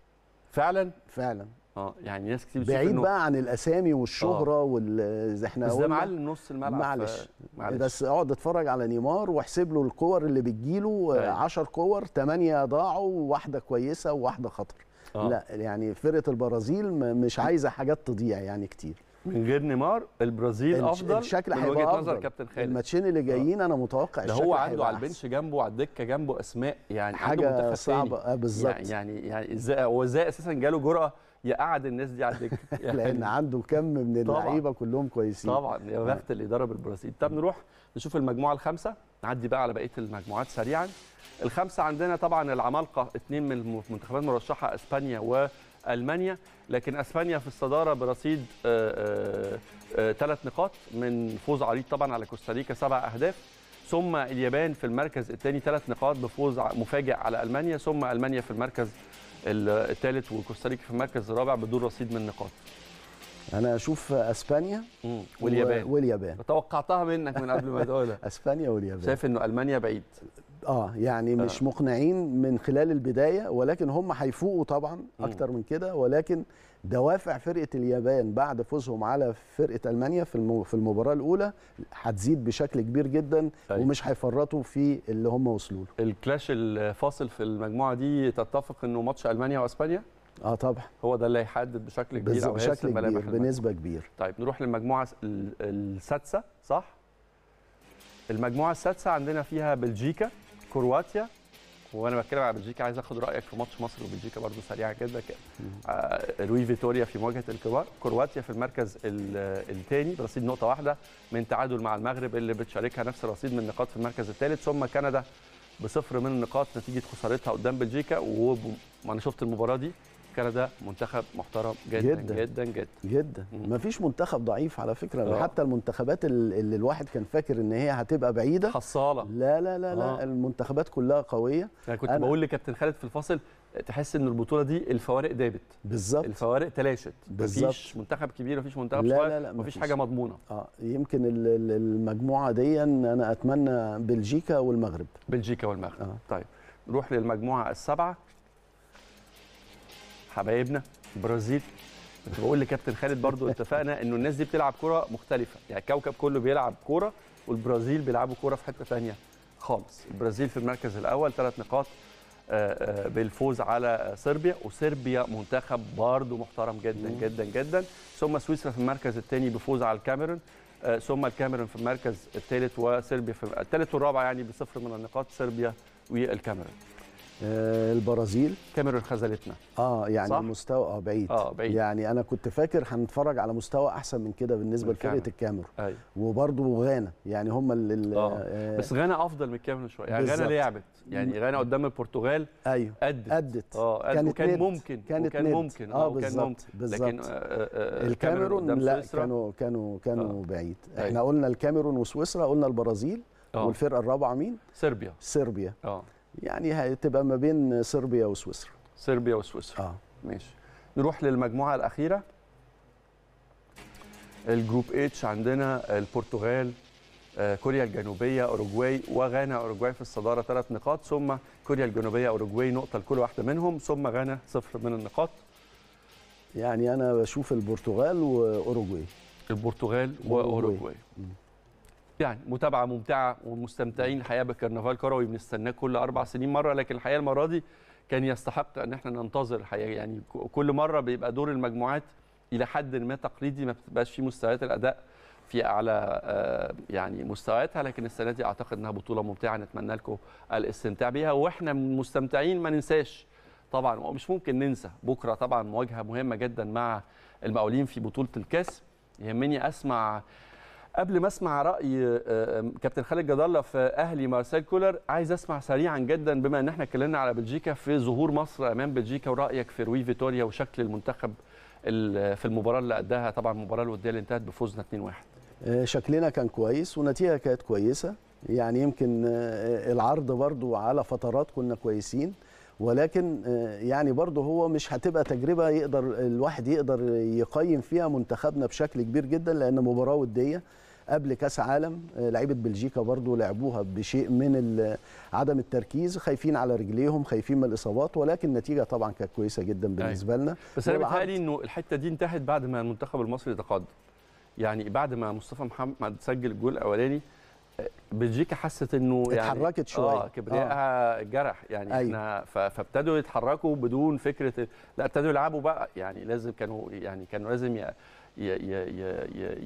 فعلا فعلا اه يعني ناس كتير بعيد إنه... بقى عن الاسامي والشهره آه. وال احنا بس ده معلم نص الملعب معلش ف... معلش بس اقعد اتفرج على نيمار واحسب له الكور اللي بتجيله 10 أيوه. كور 8 ضاعوا واحده كويسه وواحده خطر آه. لا يعني فرقه البرازيل مش عايزه حاجات تضيع يعني كتير من غير نيمار البرازيل افضل الشكل من وجهه نظر كابتن خالد الماتشين اللي جايين آه. انا متوقع ده هو عنده على البنش جنبه على الدكه جنبه اسماء يعني حاجه عنده صعبه آه، بالظبط يعني-, يعني يعني ازاي هو ازاي اساسا جاله جرأه يقعد الناس دي على الدكه يعني لان عنده كم من اللعيبه كلهم كويسين طبعا يا بخت الاداره بالبرازيل طب نروح نشوف المجموعه الخامسه نعدي بقى على بقيه المجموعات سريعا الخمسه عندنا طبعا العمالقه اثنين من المنتخبات المرشحه اسبانيا و المانيا لكن اسبانيا في الصداره برصيد آه، آه، آه، ثلاث نقاط من فوز عريض طبعا على كوستاريكا سبع اهداف ثم اليابان في المركز الثاني ثلاث نقاط بفوز مفاجئ على المانيا ثم المانيا في المركز الثالث وكوستاريكا في المركز الرابع بدون رصيد من نقاط انا اشوف اسبانيا واليابان واليابان توقعتها منك من قبل ما تقولها اسبانيا واليابان شايف انه المانيا بعيد اه يعني آه. مش مقنعين من خلال البدايه ولكن هم هيفوقوا طبعا اكتر من كده ولكن دوافع فرقه اليابان بعد فوزهم على فرقه المانيا في في المباراه الاولى هتزيد بشكل كبير جدا أيوة. ومش هيفرطوا في اللي هم وصلوا له الكلاش الفاصل في المجموعه دي تتفق انه ماتش المانيا واسبانيا اه طبعا هو ده اللي هيحدد بشكل كبير او بشكل كبير بنسبه كبيره طيب نروح للمجموعه السادسه صح المجموعه السادسه عندنا فيها بلجيكا كرواتيا وانا بتكلم على بلجيكا عايز اخد رايك في ماتش مصر وبلجيكا برضه سريعه جدا آه، روي فيتوريا في مواجهه الكبار كرواتيا في المركز الثاني برصيد نقطه واحده من تعادل مع المغرب اللي بتشاركها نفس الرصيد من النقاط في المركز الثالث ثم كندا بصفر من النقاط نتيجه خسارتها قدام بلجيكا وانا شفت المباراه دي كندا منتخب محترم جدا جدا جدا جدا, جدا. مفيش منتخب ضعيف على فكره أوه. حتى المنتخبات اللي الواحد كان فاكر ان هي هتبقى بعيده حصاله لا لا لا, لا. أوه. المنتخبات كلها قويه يعني كنت أنا... بقول لكابتن خالد في الفاصل تحس ان البطوله دي الفوارق دابت بالظبط الفوارق تلاشت بالظبط مفيش منتخب كبير مفيش منتخب صغير لا لا لا مفيش, مفيش حاجه مضمونه اه يمكن المجموعه دي انا اتمنى بلجيكا والمغرب بلجيكا والمغرب آه. طيب نروح للمجموعه السبعه حبايبنا برازيل كنت بقول لكابتن خالد برضو اتفقنا انه الناس دي بتلعب كوره مختلفه يعني الكوكب كله بيلعب كوره والبرازيل بيلعبوا كوره في حته ثانيه خالص البرازيل في المركز الاول ثلاث نقاط آه، آه، بالفوز على صربيا وصربيا منتخب برضو محترم جدا جدا جدا ثم سويسرا في المركز الثاني بفوز على الكاميرون آه، ثم الكاميرون في المركز الثالث وصربيا في الثالث والرابع يعني بصفر من النقاط صربيا والكاميرون آه، البرازيل كاميرون خذلتنا اه يعني صح؟ مستوى اه بعيد. اه بعيد يعني انا كنت فاكر هنتفرج على مستوى احسن من كده بالنسبه لفرقه الكاميرون أيوة. وبرده غانا يعني هم اللي آه. آه بس غانا افضل من الكاميرون شويه يعني غانا لعبت يعني غانا قدام البرتغال ايوه أدت أدت اه أدت كانت وكان ممكن كانت وكان ممكن اه, آه، كان ممكن لكن آه،, آه آه الكاميرون لا كانوا كانوا كانوا آه. بعيد أيوة. احنا أيوة. قلنا الكاميرون وسويسرا قلنا البرازيل آه. والفرقه الرابعه مين؟ صربيا صربيا اه يعني هتبقى ما بين صربيا وسويسرا صربيا وسويسرا اه ماشي نروح للمجموعه الاخيره الجروب اتش عندنا البرتغال آه، كوريا الجنوبيه اوروجواي وغانا اوروجواي في الصداره ثلاث نقاط ثم كوريا الجنوبيه اوروجواي نقطه لكل واحده منهم ثم غانا صفر من النقاط يعني انا بشوف البرتغال واوروجواي البرتغال واوروجواي يعني متابعه ممتعه ومستمتعين الحقيقه بكرنفال كروي بنستناه كل اربع سنين مره لكن الحقيقه المره دي كان يستحق ان احنا ننتظر الحقيقه يعني كل مره بيبقى دور المجموعات الى حد ما تقليدي ما بتبقاش في مستويات الاداء في اعلى آه، يعني مستوياتها لكن السنه دي اعتقد انها بطوله ممتعه نتمنى لكم الاستمتاع بيها واحنا مستمتعين ما ننساش طبعا ومش ممكن ننسى بكره طبعا مواجهه مهمه جدا مع المقاولين في بطوله الكاس يهمني اسمع قبل ما اسمع راي آه، كابتن خالد جدالله في اهلي مارسيل كولر عايز اسمع سريعا جدا بما ان احنا اتكلمنا على بلجيكا في ظهور مصر امام بلجيكا ورايك في روي فيتوريا وشكل المنتخب في المباراه اللي قدها طبعا المباراه الوديه اللي انتهت بفوزنا 2-1 آه، شكلنا كان كويس والنتيجه كانت كويسه يعني يمكن آه، العرض برضو على فترات كنا كويسين ولكن آه، يعني برضه هو مش هتبقى تجربه يقدر الواحد يقدر يقيم فيها منتخبنا بشكل كبير جدا لان مباراه وديه قبل كاس عالم آه، لعيبه بلجيكا برضه لعبوها بشيء من عدم التركيز خايفين على رجليهم خايفين من الاصابات ولكن النتيجه طبعا كانت كويسه جدا أيوة. بالنسبه لنا بس انا بيتهيألي انه الحته دي انتهت بعد ما المنتخب المصري تقدم يعني بعد ما مصطفى محمد سجل الجول الاولاني بلجيكا حست انه يعني اتحركت آه، شويه اه كبريائها جرح يعني أيوة. احنا فابتدوا يتحركوا بدون فكره لا ابتدوا يلعبوا بقى يعني لازم كانوا يعني كانوا لازم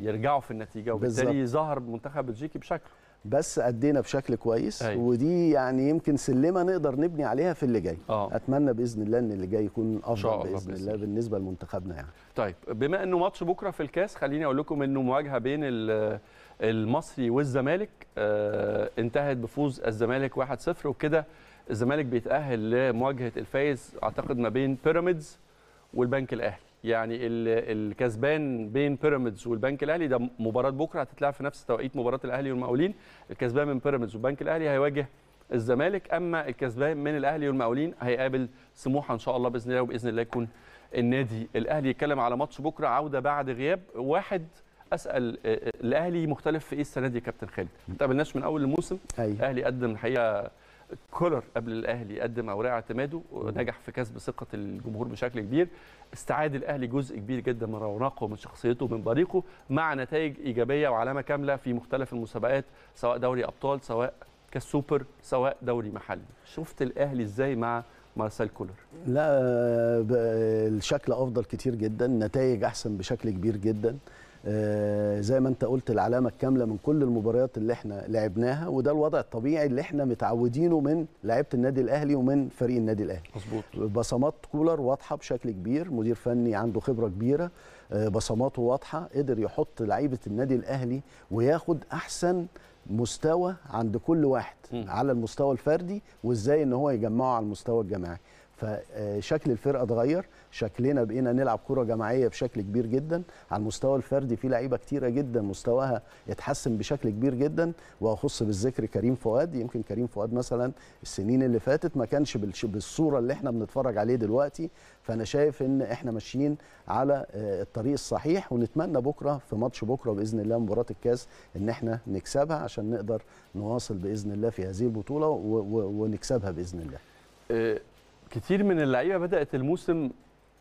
يرجعوا في النتيجه وبالتالي بالزبط. ظهر منتخب بلجيكي بشكله بس ادينا بشكل كويس أيوة. ودي يعني يمكن سلمه نقدر نبني عليها في اللي جاي أوه. اتمنى باذن الله ان اللي جاي يكون افضل باذن, بإذن الله بالنسبه لمنتخبنا يعني طيب بما انه ماتش بكره في الكاس خليني اقول لكم انه مواجهه بين ال المصري والزمالك آه، انتهت بفوز الزمالك 1-0 وكده الزمالك بيتاهل لمواجهه الفايز اعتقد ما بين بيراميدز والبنك الاهلي يعني الكسبان بين بيراميدز والبنك الاهلي ده مباراه بكره هتتلعب في نفس توقيت مباراه الاهلي والمقاولين الكسبان من بيراميدز والبنك الاهلي هيواجه الزمالك اما الكسبان من الاهلي والمقاولين هيقابل سموحه ان شاء الله باذن الله وباذن الله يكون النادي الاهلي يتكلم على ماتش بكره عوده بعد غياب واحد اسال آه، آه، الاهلي مختلف في ايه السنه دي يا كابتن خالد؟ ما تقابلناش من اول الموسم أيوه. الاهلي قدم الحقيقه كولر قبل الاهلي قدم اوراق اعتماده ونجح في كسب ثقه الجمهور بشكل كبير استعاد الاهلي جزء كبير جدا من رونقه ومن شخصيته ومن بريقه مع نتائج ايجابيه وعلامه كامله في مختلف المسابقات سواء دوري ابطال سواء كاس سوبر سواء دوري محلي شفت الاهلي ازاي مع مارسيل كولر لا آه، الشكل افضل كتير جدا نتائج احسن بشكل كبير جدا آه، زي ما انت قلت العلامه الكامله من كل المباريات اللي احنا لعبناها وده الوضع الطبيعي اللي احنا متعودينه من لعيبه النادي الاهلي ومن فريق النادي الاهلي مظبوط بصمات كولر واضحه بشكل كبير مدير فني عنده خبره كبيره آه، بصماته واضحه قدر يحط لعيبه النادي الاهلي وياخد احسن مستوى عند كل واحد م. على المستوى الفردي وازاي ان هو يجمعه على المستوى الجماعي فشكل الفرقه اتغير شكلنا بقينا نلعب كره جماعيه بشكل كبير جدا على المستوى الفردي في لعيبه كتيره جدا مستواها اتحسن بشكل كبير جدا واخص بالذكر كريم فؤاد يمكن كريم فؤاد مثلا السنين اللي فاتت ما كانش بالصوره اللي احنا بنتفرج عليه دلوقتي فانا شايف ان احنا ماشيين على آه، الطريق الصحيح ونتمنى بكره في ماتش بكره باذن الله مباراه الكاس ان احنا نكسبها عشان نقدر نواصل باذن الله في هذه البطوله ونكسبها باذن الله آه، كتير من اللعيبه بدات الموسم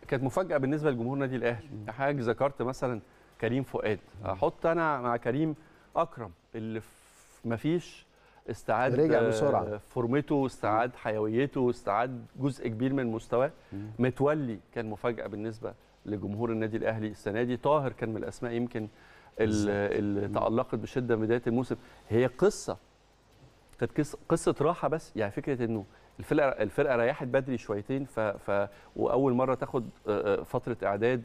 كانت مفاجاه بالنسبه لجمهور نادي الاهلي حضرتك ذكرت مثلا كريم فؤاد احط انا مع كريم اكرم اللي ما فيش استعاد رجع بسرعه آه، فورمته استعاد حيويته استعاد جزء كبير من مستواه متولي كان مفاجاه بالنسبه لجمهور النادي الاهلي السنه دي طاهر كان من الاسماء يمكن اللي تالقت بشده بدايه الموسم هي قصه كانت قصه راحه بس يعني فكره انه الفرقه الفرقه ريحت بدري شويتين ف, ف واول مره تاخد فتره اعداد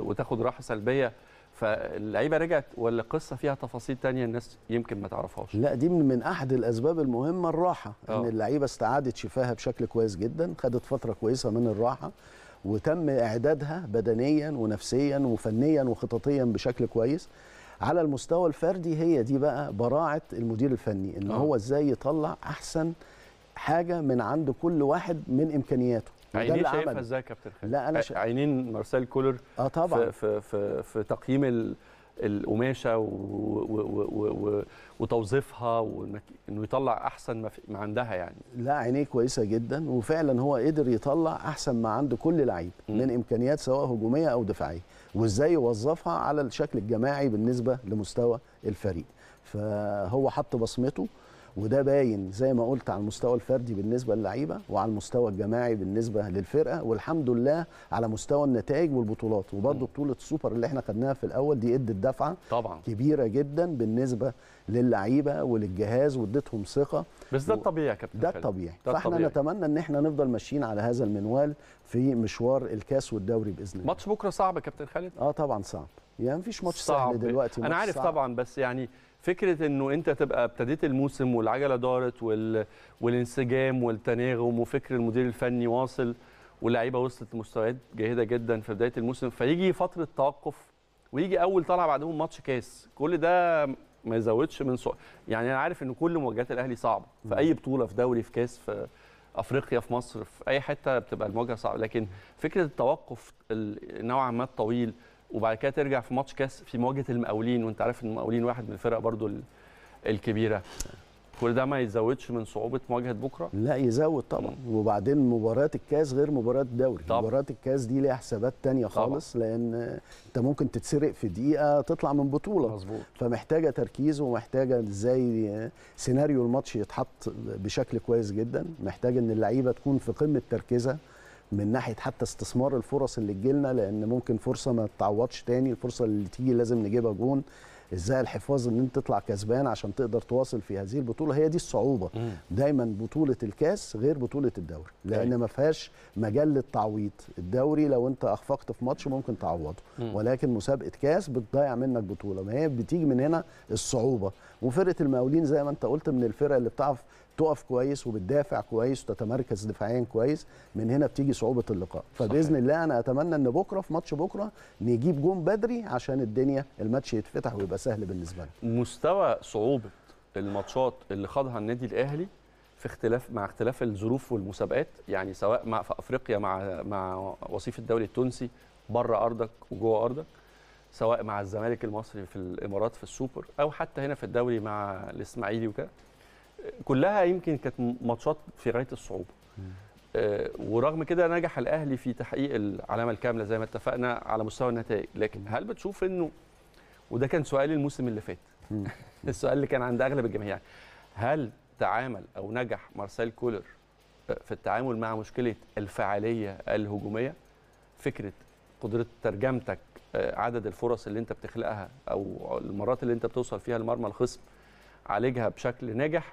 وتاخد راحه سلبيه فاللعيبه رجعت ولا القصه فيها تفاصيل تانية الناس يمكن ما تعرفهاش لا دي من احد الاسباب المهمه الراحه أوه. ان آه. اللعيبه استعادت شفاها بشكل كويس جدا خدت فتره كويسه من الراحه وتم اعدادها بدنيا ونفسيا وفنيا وخططيا بشكل كويس على المستوى الفردي هي دي بقى براعه المدير الفني ان أوه. هو ازاي يطلع احسن حاجه من عند كل واحد من امكانياته عينين شايفها ازاي يا كابتن خالد؟ لا انا شا... عينين مارسيل كولر اه طبعا في في في, في تقييم ال... القماشه و... و... و... وتوظيفها وانه يطلع احسن ما, في... ما عندها يعني لا عينيه كويسه جدا وفعلا هو قدر يطلع احسن ما عند كل لعيب من امكانيات سواء هجوميه او دفاعيه وازاي يوظفها على الشكل الجماعي بالنسبه لمستوى الفريق فهو حط بصمته وده باين زي ما قلت على المستوى الفردي بالنسبه للعيبه وعلى المستوى الجماعي بالنسبه للفرقه والحمد لله على مستوى النتائج والبطولات وبرضه بطوله السوبر اللي احنا خدناها في الاول دي ادت دفعه طبعا كبيره جدا بالنسبه للعيبه وللجهاز وادتهم ثقه بس ده الطبيعي يا كابتن ده الطبيعي ده فاحنا طبيعي. نتمنى ان احنا نفضل ماشيين على هذا المنوال في مشوار الكاس والدوري باذن الله ماتش بكره صعب يا كابتن خالد اه طبعا صعب يعني مفيش ماتش صعب سهل دلوقتي انا عارف صعب. طبعا بس يعني فكره انه انت تبقى ابتديت الموسم والعجله دارت وال... والانسجام والتناغم وفكر المدير الفني واصل واللعيبه وصلت لمستويات جيده جدا في بدايه الموسم فيجي فتره توقف ويجي اول طلعه بعدهم ماتش كاس كل ده ما يزودش من سوء يعني انا عارف ان كل مواجهات الاهلي صعبه في اي بطوله في دوري في كاس في افريقيا في مصر في اي حته بتبقى المواجهه صعبه لكن فكره التوقف نوعا ما الطويل وبعد كده ترجع في ماتش كاس في مواجهه المقاولين وانت عارف ان المقاولين واحد من الفرق برضو الكبيره كل ده ما يزودش من صعوبه مواجهه بكره لا يزود طبعا وبعدين مباراه الكاس غير مباراه الدوري طبعا. مباراه الكاس دي ليها حسابات ثانيه خالص طبعا. لان انت ممكن تتسرق في دقيقه تطلع من بطوله مظبوط فمحتاجه تركيز ومحتاجه ازاي سيناريو الماتش يتحط بشكل كويس جدا محتاجه ان اللعيبه تكون في قمه تركيزها من ناحيه حتى استثمار الفرص اللي تجيلنا لان ممكن فرصه ما تتعوضش تاني الفرصه اللي تيجي لازم نجيبها جون ازاي الحفاظ ان انت تطلع كسبان عشان تقدر تواصل في هذه البطوله هي دي الصعوبه مم. دايما بطوله الكاس غير بطوله الدوري لان أيوة. ما فيهاش مجال للتعويض الدوري لو انت اخفقت في ماتش ممكن تعوضه مم. ولكن مسابقه كاس بتضيع منك بطوله ما هي بتيجي من هنا الصعوبه وفرقه المقاولين زي ما انت قلت من الفرق اللي بتعرف تقف كويس وبتدافع كويس وتتمركز دفاعيا كويس من هنا بتيجي صعوبه اللقاء فباذن الله انا اتمنى ان بكره في ماتش بكره نجيب جون بدري عشان الدنيا الماتش يتفتح ويبقى سهل بالنسبه لنا مستوى صعوبه الماتشات اللي خاضها النادي الاهلي في اختلاف مع اختلاف الظروف والمسابقات يعني سواء مع في افريقيا مع مع وصيف الدوري التونسي بره ارضك وجوه ارضك سواء مع الزمالك المصري في الامارات في السوبر او حتى هنا في الدوري مع الاسماعيلي وكده كلها يمكن كانت ماتشات في غايه الصعوبه آه، ورغم كده نجح الاهلي في تحقيق العلامه الكامله زي ما اتفقنا على مستوى النتائج لكن هل بتشوف انه وده كان سؤالي الموسم اللي فات السؤال اللي كان عند اغلب الجماهير يعني هل تعامل او نجح مارسيل كولر آه، في التعامل مع مشكله الفعاليه الهجوميه فكره قدره ترجمتك آه، عدد الفرص اللي انت بتخلقها او المرات اللي انت بتوصل فيها لمرمى الخصم عالجها بشكل ناجح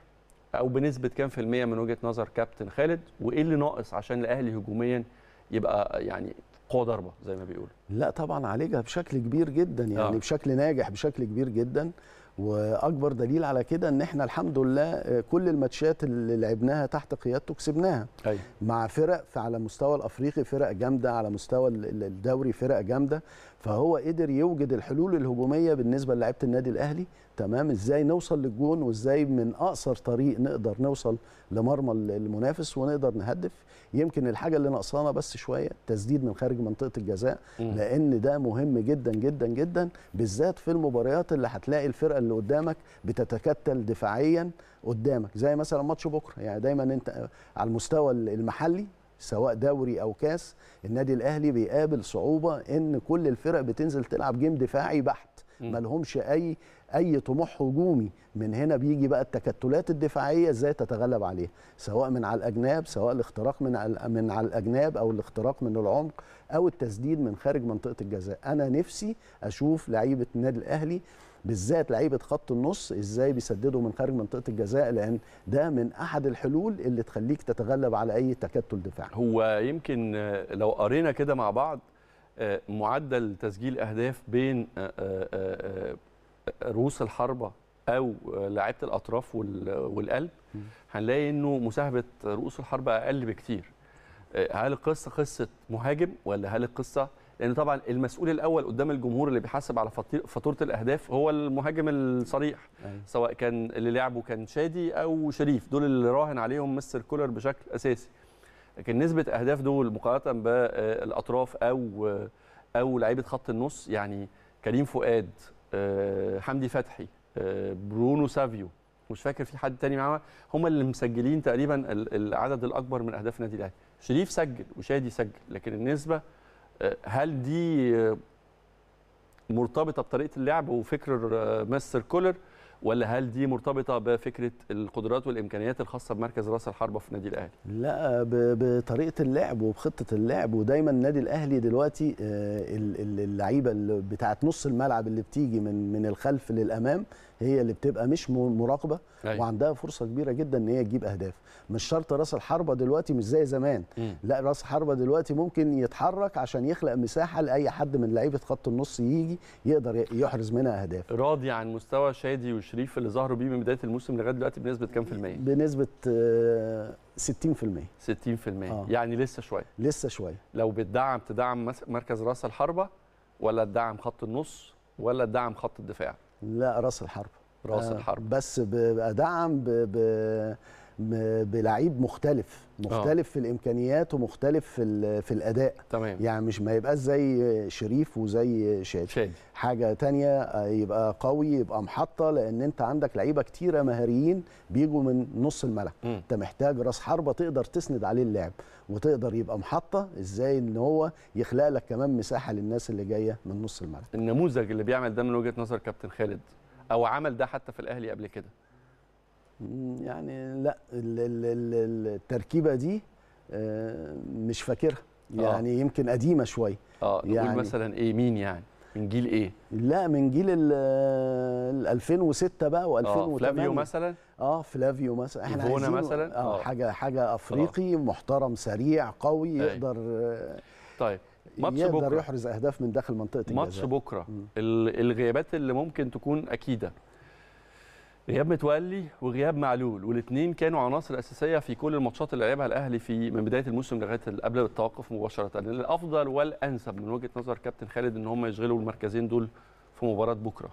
او بنسبه كام في الميه من وجهه نظر كابتن خالد وايه اللي ناقص عشان الاهلي هجوميا يبقى يعني قوه ضربه زي ما بيقولوا لا طبعا عالجها بشكل كبير جدا يعني آه. بشكل ناجح بشكل كبير جدا واكبر دليل على كده ان احنا الحمد لله آه، كل الماتشات اللي لعبناها تحت قيادته كسبناها أي. أيوه. مع فرق على مستوى الافريقي فرق جامده على مستوى الدوري فرق جامده فهو قدر يوجد الحلول الهجوميه بالنسبه للاعيبه النادي الاهلي تمام ازاي نوصل للجون وازاي من اقصر طريق نقدر نوصل لمرمى المنافس ونقدر نهدف يمكن الحاجه اللي ناقصانا بس شويه تسديد من خارج منطقه الجزاء لان ده مهم جدا جدا جدا بالذات في المباريات اللي هتلاقي الفرقه اللي قدامك بتتكتل دفاعيا قدامك زي مثلا ماتش بكره يعني دايما انت على المستوى المحلي سواء دوري او كاس النادي الاهلي بيقابل صعوبه ان كل الفرق بتنزل تلعب جيم دفاعي بحت لهمش اي اي طموح هجومي من هنا بيجي بقى التكتلات الدفاعيه ازاي تتغلب عليها سواء من على الاجناب سواء الاختراق من من على الاجناب او الاختراق من العمق او التسديد من خارج منطقه الجزاء انا نفسي اشوف لعيبه النادي الاهلي بالذات لعيبه خط النص ازاي بيسددوا من خارج منطقه الجزاء لان ده من احد الحلول اللي تخليك تتغلب على اي تكتل دفاعي هو يمكن لو قرينا كده مع بعض آه، معدل تسجيل اهداف بين آه، آه، رؤوس الحربه او لعيبه الاطراف والقلب هنلاقي انه مساهمه رؤوس الحربه اقل بكتير آه، هل القصه قصه مهاجم ولا هل القصه لان طبعا المسؤول الاول قدام الجمهور اللي بيحاسب على فاتوره الاهداف هو المهاجم الصريح أيوه. سواء كان اللي لعبه كان شادي او شريف دول اللي راهن عليهم مستر كولر بشكل اساسي لكن نسبه اهداف دول مقارنه بالاطراف او او لعيبه خط النص يعني كريم فؤاد آه، حمدي فتحي آه، برونو سافيو مش فاكر في حد تاني معاه هم اللي مسجلين تقريبا العدد الاكبر من اهداف النادي الاهلي شريف سجل وشادي سجل لكن النسبه آه، هل دي مرتبطه بطريقه اللعب وفكر مستر كولر ولا هل دي مرتبطه بفكره القدرات والامكانيات الخاصه بمركز راس الحربه في النادي الاهلي؟ لا بطريقه اللعب وبخطه اللعب ودايما النادي الاهلي دلوقتي آه، اللعيبه بتاعه نص الملعب اللي بتيجي من من الخلف للامام هي اللي بتبقى مش مراقبه أيوة. وعندها فرصه كبيره جدا ان هي تجيب اهداف مش شرط راس الحربه دلوقتي مش زي زمان م. لا راس الحربه دلوقتي ممكن يتحرك عشان يخلق مساحه لاي حد من لعيبه خط النص يجي يقدر يحرز منها اهداف راضي عن مستوى شادي وشريف اللي ظهروا بيه من بدايه الموسم لغايه دلوقتي بنسبه كام في الميه بنسبه 60% آه، 60% آه. يعني لسه شويه لسه شويه لو بتدعم تدعم مركز راس الحربه ولا تدعم خط النص ولا تدعم خط الدفاع لا راس الحرب راس آه، الحرب بس بدعم ب... ب... بلعيب مختلف مختلف أوه. في الامكانيات ومختلف في في الاداء تمام. يعني مش ما يبقاش زي شريف وزي شادي شاد. حاجه تانية آه، يبقى قوي يبقى محطه لان انت عندك لعيبه كتيره مهاريين بيجوا من نص الملعب انت محتاج راس حربه تقدر تسند عليه اللعب وتقدر يبقى محطه ازاي ان هو يخلق لك كمان مساحه للناس اللي جايه من نص الملعب النموذج اللي بيعمل ده من وجهه نظر كابتن خالد او عمل ده حتى في الاهلي قبل كده يعني لا التركيبه دي آه، مش فاكرها آه. يعني آه. يمكن قديمه شويه اه نقول يعني مثلا ايه مين يعني من جيل ايه لا من جيل ال 2006 بقى و2008 اه فلافيو مثلا اه فلافيو مثلا احنا عايزين مثلا آه،, اه حاجه حاجه افريقي آه. محترم سريع قوي أي. يقدر طيب ماتش بكره يقدر يحرز اهداف من داخل منطقه الجزاء ماتش بكره الغيابات اللي ممكن تكون اكيده غياب متولي وغياب معلول والاثنين كانوا عناصر اساسيه في كل الماتشات اللي لعبها الاهلي في من بدايه الموسم لغايه قبل التوقف مباشره الافضل والانسب من وجهه نظر كابتن خالد ان هم يشغلوا المركزين دول في مباراه بكره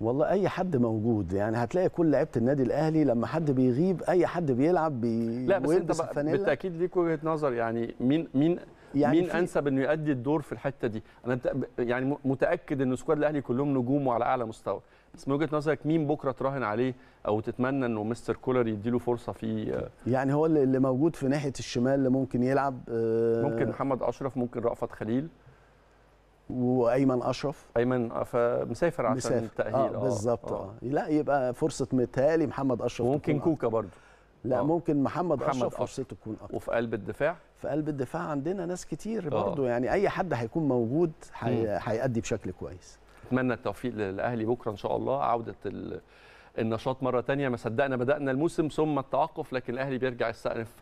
والله اي حد موجود يعني هتلاقي كل لعيبه النادي الاهلي لما حد بيغيب اي حد بيلعب بي لا بس انت بالتاكيد ليك وجهه نظر يعني مين مين يعني مين انسب انه يؤدي الدور في الحته دي انا يعني متاكد ان سكواد الاهلي كلهم نجوم وعلى اعلى مستوى بس من وجهه نظرك مين بكره تراهن عليه او تتمنى انه مستر كولر يديله فرصه في آه، يعني هو اللي موجود في ناحيه الشمال اللي ممكن يلعب آه، ممكن محمد اشرف ممكن رأفت خليل وايمن اشرف ايمن آه، فمسافر عشان مسافر. التاهيل اه بالظبط آه. آه. لا يبقى فرصه متهيألي محمد اشرف ممكن كوكا برضه لا آه. ممكن محمد, محمد اشرف فرصته تكون اكتر وفي قلب الدفاع في قلب الدفاع عندنا ناس كتير برضه يعني اي حد هيكون موجود هيأدي بشكل كويس اتمنى التوفيق للاهلي بكره ان شاء الله عوده النشاط مره ثانيه ما صدقنا بدانا الموسم ثم التوقف لكن الاهلي بيرجع يستأنف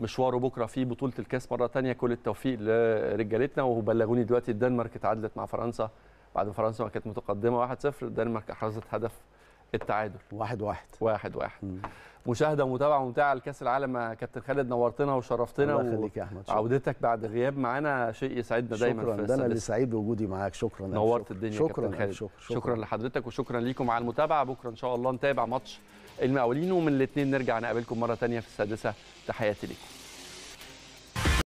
مشواره بكره في بطوله الكاس مره ثانيه كل التوفيق لرجالتنا وبلغوني دلوقتي الدنمارك اتعادلت مع فرنسا بعد فرنسا ما كانت متقدمه 1-0 الدنمارك احرزت هدف التعادل واحد واحد واحد واحد مم. مشاهده ومتابعه ممتعه لكاس العالم كابتن خالد نورتنا وشرفتنا الله يخليك يا احمد شكرا. عودتك بعد غياب معانا شيء يسعدنا دايما شكرا ده انا اللي سعيد بوجودي معاك شكرا نورت شكرا. الدنيا شكرا كابتن خالد شكرا. شكرا. شكرا لحضرتك وشكرا ليكم على المتابعه بكره ان شاء الله نتابع ماتش المقاولين ومن الاثنين نرجع نقابلكم مره ثانيه في السادسه تحياتي ليكم